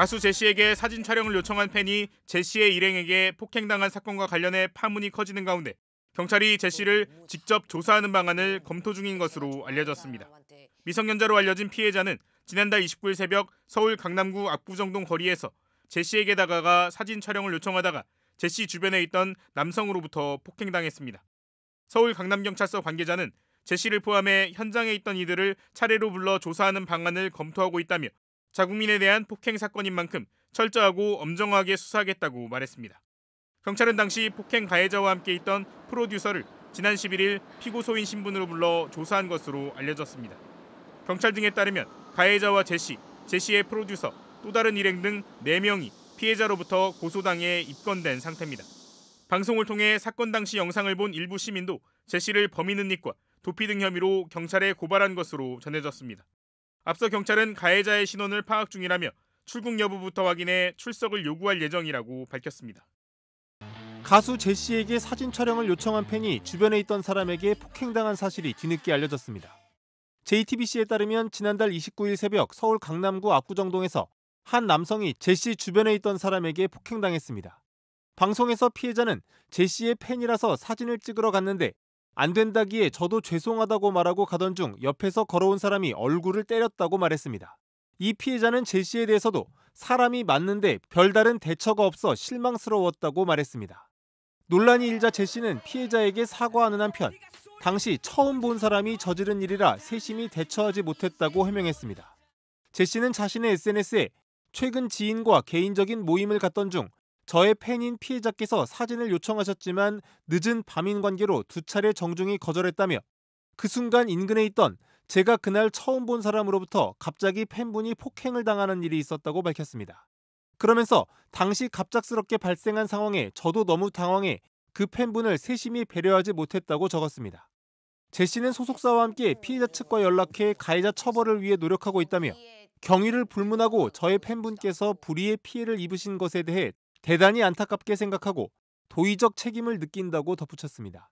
가수 제시에게 사진 촬영을 요청한 팬이 제시의 일행에게 폭행당한 사건과 관련해 파문이 커지는 가운데 경찰이 제시를 직접 조사하는 방안을 검토 중인 것으로 알려졌습니다. 미성년자로 알려진 피해자는 지난달 29일 새벽 서울 강남구 압구정동 거리에서 제시에게 다가가 사진 촬영을 요청하다가 제시 주변에 있던 남성으로부터 폭행당했습니다. 서울 강남경찰서 관계자는 제시를 포함해 현장에 있던 이들을 차례로 불러 조사하는 방안을 검토하고 있다며 자국민에 대한 폭행 사건인 만큼 철저하고 엄정하게 수사하겠다고 말했습니다. 경찰은 당시 폭행 가해자와 함께 있던 프로듀서를 지난 11일 피고소인 신분으로 불러 조사한 것으로 알려졌습니다. 경찰 등에 따르면 가해자와 제시, 제시의 프로듀서, 또 다른 일행 등 4명이 피해자로부터 고소당해 입건된 상태입니다. 방송을 통해 사건 당시 영상을 본 일부 시민도 제시를 범인은 닉과 도피 등 혐의로 경찰에 고발한 것으로 전해졌습니다. 앞서 경찰은 가해자의 신원을 파악 중이라며 출국 여부부터 확인해 출석을 요구할 예정이라고 밝혔습니다. 가수 제시에게 사진 촬영을 요청한 팬이 주변에 있던 사람에게 폭행당한 사실이 뒤늦게 알려졌습니다. JTBC에 따르면 지난달 29일 새벽 서울 강남구 압구정동에서 한 남성이 제시 주변에 있던 사람에게 폭행당했습니다. 방송에서 피해자는 제시의 팬이라서 사진을 찍으러 갔는데 안 된다기에 저도 죄송하다고 말하고 가던 중 옆에서 걸어온 사람이 얼굴을 때렸다고 말했습니다. 이 피해자는 제 씨에 대해서도 사람이 맞는데 별다른 대처가 없어 실망스러웠다고 말했습니다. 논란이 일자 제 씨는 피해자에게 사과하는 한편 당시 처음 본 사람이 저지른 일이라 세심히 대처하지 못했다고 해명했습니다. 제 씨는 자신의 SNS에 최근 지인과 개인적인 모임을 갔던 중 저의 팬인 피해자께서 사진을 요청하셨지만 늦은 밤인 관계로 두 차례 정중히 거절했다며 그 순간 인근에 있던 제가 그날 처음 본 사람으로부터 갑자기 팬분이 폭행을 당하는 일이 있었다고 밝혔습니다. 그러면서 당시 갑작스럽게 발생한 상황에 저도 너무 당황해 그 팬분을 세심히 배려하지 못했다고 적었습니다. 제 씨는 소속사와 함께 피해자 측과 연락해 가해자 처벌을 위해 노력하고 있다며 경위를 불문하고 저의 팬분께서 불의의 피해를 입으신 것에 대해 대단히 안타깝게 생각하고 도의적 책임을 느낀다고 덧붙였습니다.